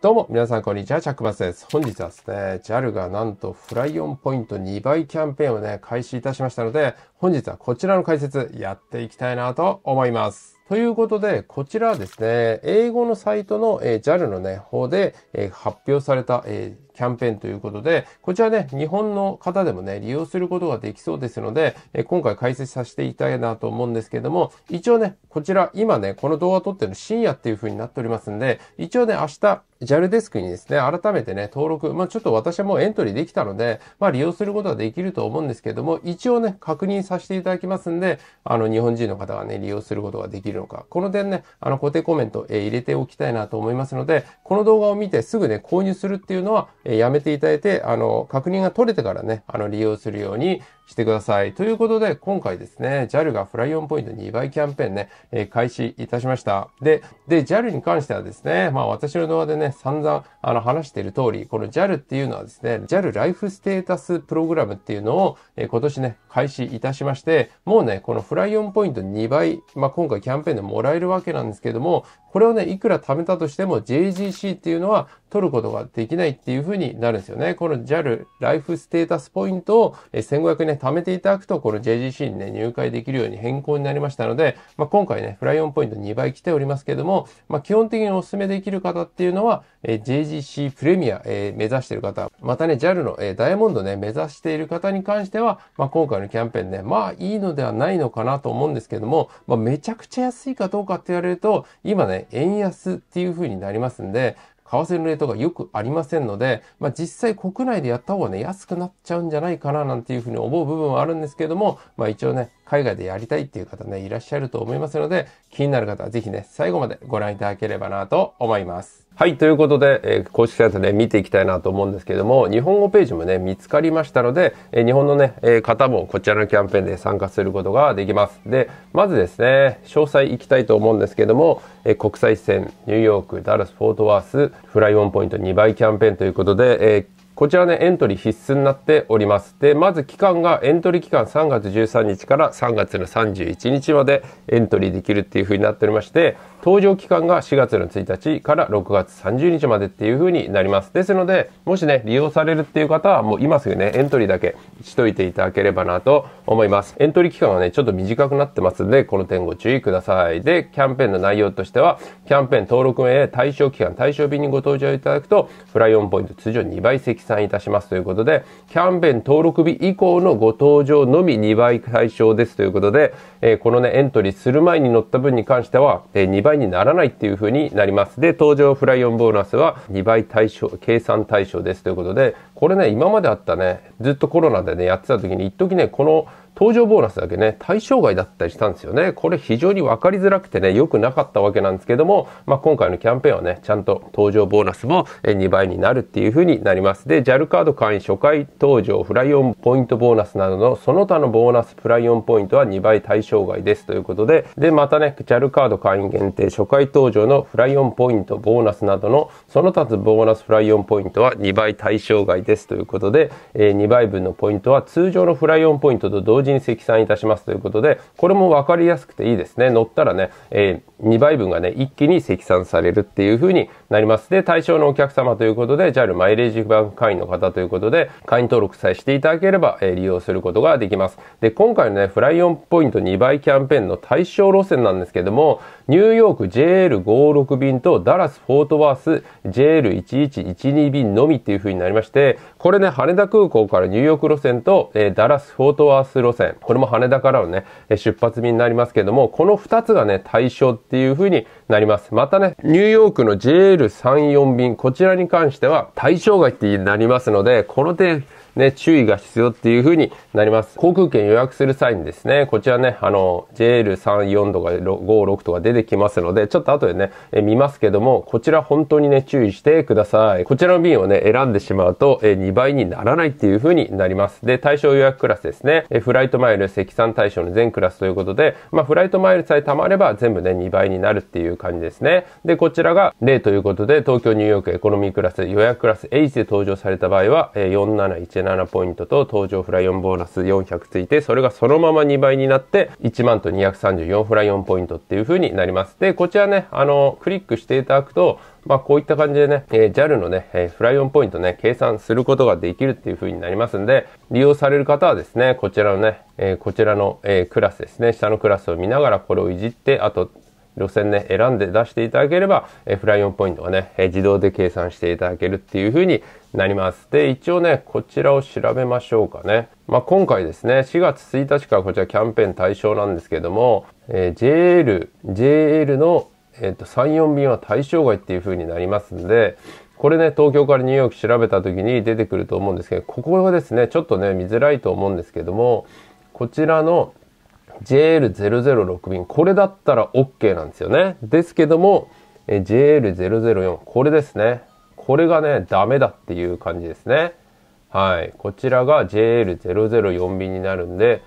どうも、皆さん、こんにちは。チャックバスです。本日はですね、JAL がなんとフライオンポイント2倍キャンペーンをね、開始いたしましたので、本日はこちらの解説やっていきたいなと思います。ということで、こちらはですね、英語のサイトの、えー、JAL のね、方で、えー、発表された、えー、キャンペーンということで、こちらね、日本の方でもね、利用することができそうですので、えー、今回解説させていきたいなと思うんですけども、一応ね、こちら今ね、この動画撮ってるの深夜っていう風になっておりますんで、一応ね、明日、JAL デスクにですね、改めてね、登録、まあ、ちょっと私はもうエントリーできたので、まあ、利用することはできると思うんですけども、一応ね、確認させていただきますんで、あの、日本人の方がね、利用することができるのか、この点ね、あの、固定コメント、えー、入れておきたいなと思いますので、この動画を見てすぐね、購入するっていうのは、えー、やめていただいて、あの、確認が取れてからね、あの、利用するように、してください。ということで、今回ですね、JAL がフライオンポイント2倍キャンペーンね、えー、開始いたしました。で、で、JAL に関してはですね、まあ私の動画でね、散々あの話している通り、この JAL っていうのはですね、JAL ライフステータスプログラムっていうのを、えー、今年ね、開始いたしまして、もうね、このフライオンポイント2倍、まあ今回キャンペーンでもらえるわけなんですけども、これをね、いくら貯めたとしても JGC っていうのは取ることができないっていう風になるんですよね。この JAL ライフステータスポイントを1500ね、貯めていただくと、この JGC にね、入会できるように変更になりましたので、まあ、今回ね、フライオンポイント2倍来ておりますけども、まあ、基本的にお勧めできる方っていうのは、え JGC プレミア、えー、目指している方、またね、JAL の、えー、ダイヤモンドね、目指している方に関しては、まあ、今回のキャンペーンね、まあいいのではないのかなと思うんですけども、まあ、めちゃくちゃ安いかどうかって言われると、今ね、円安っていう風になりますんで、為替のレートがよくありませんので、まあ、実際国内でやった方がね、安くなっちゃうんじゃないかななんていうふうに思う部分はあるんですけれども、まあ一応ね、海外でやりたいっていう方ね、いらっしゃると思いますので、気になる方はぜひね、最後までご覧いただければなと思います。はい、ということで、えー、公式サイトで、ね、見ていきたいなと思うんですけども、日本語ページもね、見つかりましたので、えー、日本のね、えー、方もこちらのキャンペーンで参加することができます。で、まずですね、詳細いきたいと思うんですけども、え国際線、ニューヨーク、ダラス、フォートワース、フライオンポイント2倍キャンペーンということで、えこちらね、エントリー必須になっております。で、まず期間がエントリー期間3月13日から3月の31日までエントリーできるっていうふうになっておりまして、搭乗期間が4月の1日から6月30日までっていうふうになります。ですので、もしね、利用されるっていう方はもう今すぐね、エントリーだけしといていただければなと思います。エントリー期間はね、ちょっと短くなってますので、この点ご注意ください。で、キャンペーンの内容としては、キャンペーン登録名、対象期間、対象便にご搭乗いただくと、フライオンポイント通常2倍積散いたしますということで、キャンペーン登録日以降のご登場のみ2倍対象ですということで、えー、このね、エントリーする前に乗った分に関しては、えー、2倍にならないっていう風になります。で、登場フライオンボーナスは2倍対象、計算対象ですということで、これね、今まであったね、ずっとコロナでね、やってた時に、一時ね、この登場ボーナスだけね、対象外だったりしたんですよね。これ非常に分かりづらくてね、良くなかったわけなんですけども、まあ、今回のキャンペーンはね、ちゃんと登場ボーナスも2倍になるっていう風になります。で、JAL カード会員初回登場、フライオンポイントボーナスなどのその他のボーナスフライオンポイントは2倍対象外ですということで、で、またね、JAL カード会員限定初回登場のフライオンポイント、ボーナスなどのその他のボーナスフライオンポイントは2倍対象外ですということで、え2倍分のポイントは通常のフライオンポイントと同時積算いたしますということで、これもわかりやすくていいですね。乗ったらね、えー、2倍分がね、一気に積算されるっていうふうになります。で、対象のお客様ということで、JAL マイレージバンク会員の方ということで、会員登録さえしていただければ、えー、利用することができます。で、今回のね、フライオンポイント2倍キャンペーンの対象路線なんですけども、ニューヨーク JL56 便とダラス・フォートワース JL1112 便のみっていうふうになりまして、これね、羽田空港からニューヨーク路線と、えー、ダラス・フォートワース路線、これも羽田からのね、出発便になりますけども、この2つがね、対象っていう風になります。またね、ニューヨークの JL34 便、こちらに関しては対象外ってなりますので、この点、ね、注意が必要っていう風になります。航空券予約する際にですね、こちらね、あの、JL34 とか56とか出てきますので、ちょっと後でね、え見ますけども、こちら本当にね、注意してください。こちらの便をね、選んでしまうと、え2倍にならないっていう風になります。で、対象予約クラスですね、えフライトマイル積算対象の全クラスということで、まあ、フライトマイルさえ貯まれば全部ね、2倍になるっていう感じですね。で、こちらが例ということで、東京、ニューヨークエコノミークラス、予約クラス H で登場された場合は、え4717 7ポイントと登場フライオンボーナス400ついて、それがそのまま2倍になって、1万と234フライオンポイントっていう風になります。で、こちらね、あの、クリックしていただくと、まあ、こういった感じでね、えー、JAL のね、えー、フライオンポイントね、計算することができるっていう風になりますんで、利用される方はですね、こちらのね、えー、こちらの、えクラスですね、下のクラスを見ながらこれをいじって、あと、路線ね、選んで出していただければ、えフライオンポイントがね、え自動で計算していただけるっていう風になります。で、一応ね、こちらを調べましょうかね。まあ、今回ですね、4月1日からこちらキャンペーン対象なんですけども、えー、JL、JL の、えーと、3、4便は対象外っていう風になりますんで、これね、東京からニューヨーク調べた時に出てくると思うんですけど、ここがですね、ちょっとね、見づらいと思うんですけども、こちらの JL006 便、これだったら OK なんですよね。ですけども、JL004、これですね。これがね、ダメだっていう感じですね。はい。こちらが JL004 便になるんで、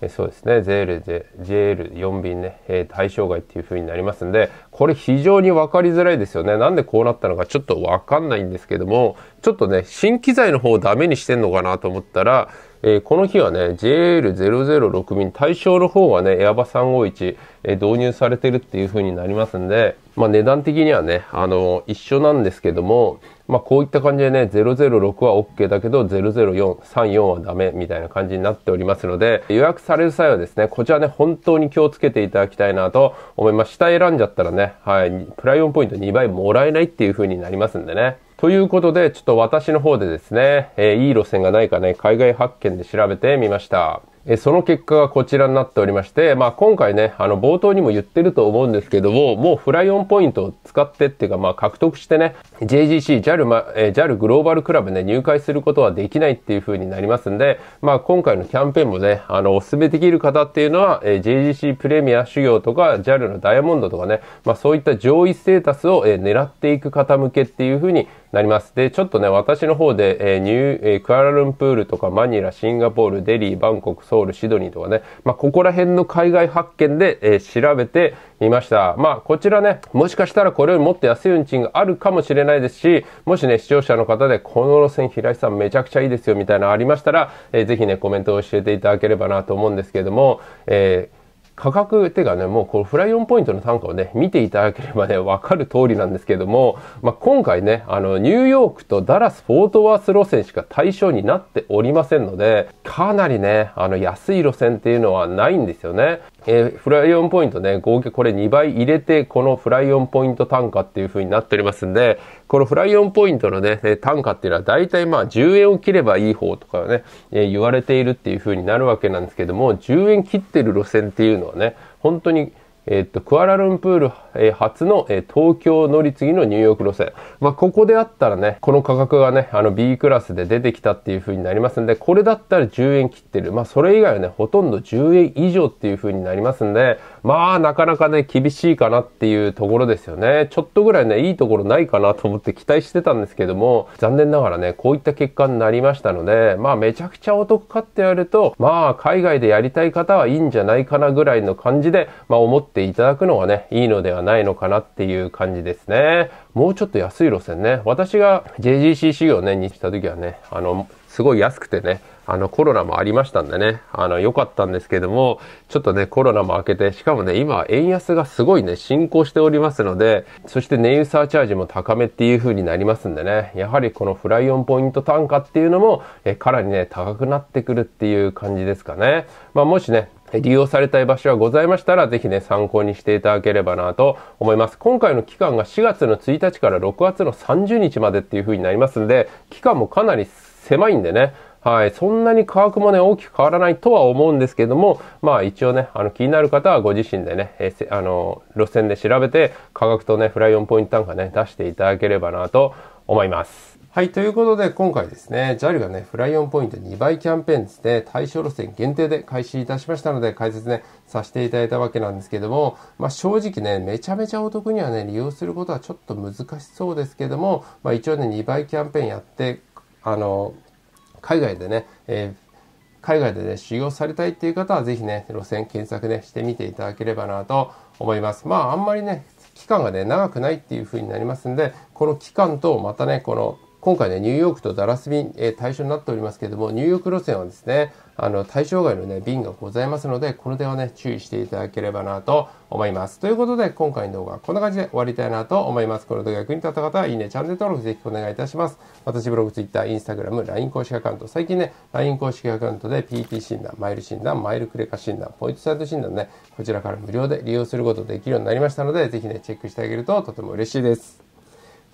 えそうですね、JL、JL4 便ね、えー、対象外っていう風になりますんで、これ非常に分かりづらいですよね。なんでこうなったのかちょっと分かんないんですけども、ちょっとね、新機材の方をダメにしてんのかなと思ったら、えー、この日はね、JL006 便、対象の方はね、エアバ351、えー、導入されてるっていう風になりますんで、まあ値段的にはね、あのー、一緒なんですけども、まあこういった感じでね、006は OK だけど、004、34はダメみたいな感じになっておりますので、予約される際はですね、こちらね、本当に気をつけていただきたいなと思います。下選んじゃったらね、はい、プライオンポイント2倍もらえないっていう風になりますんでね。ということで、ちょっと私の方でですね、えー、いい路線がないかね、海外発見で調べてみました。えー、その結果がこちらになっておりまして、まあ今回ね、あの冒頭にも言ってると思うんですけども、もうフライオンポイントを使ってっていうか、まあ獲得してね、JGC、JAL、ま、えー、JAL グローバルクラブね、入会することはできないっていう風になりますんで、まあ今回のキャンペーンもね、あの、お勧めできる方っていうのは、えー、JGC プレミア修行とか、JAL のダイヤモンドとかね、まあそういった上位ステータスを、えー、狙っていく方向けっていう風に、なります。で、ちょっとね、私の方で、えー、ニュー、えー、クアラルンプールとかマニラ、シンガポール、デリー、バンコク、ソウル、シドニーとかね、まあ、ここら辺の海外発見で、えー、調べてみました。まあ、こちらね、もしかしたらこれよりもっと安い運賃があるかもしれないですし、もしね、視聴者の方で、この路線平井さんめちゃくちゃいいですよみたいなのありましたら、えー、ぜひね、コメントを教えていただければなと思うんですけれども、えー価格っていうかね、もうこのフライオンポイントの単価をね、見ていただければね、わかる通りなんですけども、まあ、今回ね、あの、ニューヨークとダラス・フォートワース路線しか対象になっておりませんので、かなりね、あの、安い路線っていうのはないんですよね。えー、フライオンポイントね、合計これ2倍入れて、このフライオンポイント単価っていう風になっておりますんで、このフライオンポイントのね、単価っていうのは大体まあ10円を切ればいい方とかね、え言われているっていう風になるわけなんですけども、10円切ってる路線っていうのはね、本当にえっと、クアラルンプール、え初の、え東京乗り継ぎのニューヨーク路線。まあ、ここであったらね、この価格がね、あの B クラスで出てきたっていう風になりますんで、これだったら10円切ってる。まあ、それ以外はね、ほとんど10円以上っていう風になりますんで、まあ、なかなかね、厳しいかなっていうところですよね。ちょっとぐらいね、いいところないかなと思って期待してたんですけども、残念ながらね、こういった結果になりましたので、まあ、めちゃくちゃお得かってやると、まあ、海外でやりたい方はいいんじゃないかなぐらいの感じで、まあ、思っていただくのがね、いいのではないのかなっていう感じですね。もうちょっと安い路線ね。私が JGCC をね、にした時はね、あの、すごい安くてね、あの、コロナもありましたんでね、あの、良かったんですけども、ちょっとね、コロナも明けて、しかもね、今、円安がすごいね、進行しておりますので、そして燃油サーチャージも高めっていう風になりますんでね、やはりこのフライオンポイント単価っていうのも、え、かなりね、高くなってくるっていう感じですかね。まあ、もしね、利用されたい場所がございましたら、ぜひね、参考にしていただければなと思います。今回の期間が4月の1日から6月の30日までっていう風になりますんで、期間もかなり狭いんでね、はい、そんなに価格もね、大きく変わらないとは思うんですけども、まあ一応ね、あの気になる方はご自身でね、えー、あの、路線で調べて、価格とね、フライオンポイント単価ね、出していただければなと思います。はい。ということで、今回ですね、JAL がね、フライオンポイント2倍キャンペーンですね、対象路線限定で開始いたしましたので、解説ね、させていただいたわけなんですけども、まあ正直ね、めちゃめちゃお得にはね、利用することはちょっと難しそうですけども、まあ一応ね、2倍キャンペーンやって、あの、海外でね、えー、海外でね、修行されたいっていう方は、ぜひね、路線検索ね、してみていただければなと思います。まあ、あんまりね、期間がね、長くないっていう風になりますんで、この期間とまたね、この今回ね、ニューヨークとダラス便、えー、対象になっておりますけれども、ニューヨーク路線はですね、あの、対象外のね、便がございますので、この点はね、注意していただければなと思います。ということで、今回の動画はこんな感じで終わりたいなと思います。この動画が役に立った方は、いいね、チャンネル登録ぜひお願いいたします。私、ブログ、ツイッター、インスタグラム、LINE 公式アカウント、最近ね、LINE 公式アカウントで PT 診断、マイル診断、マイルクレカ診断、ポイントサイト診断ね、こちらから無料で利用することできるようになりましたので、ぜひね、チェックしてあげるととても嬉しいです。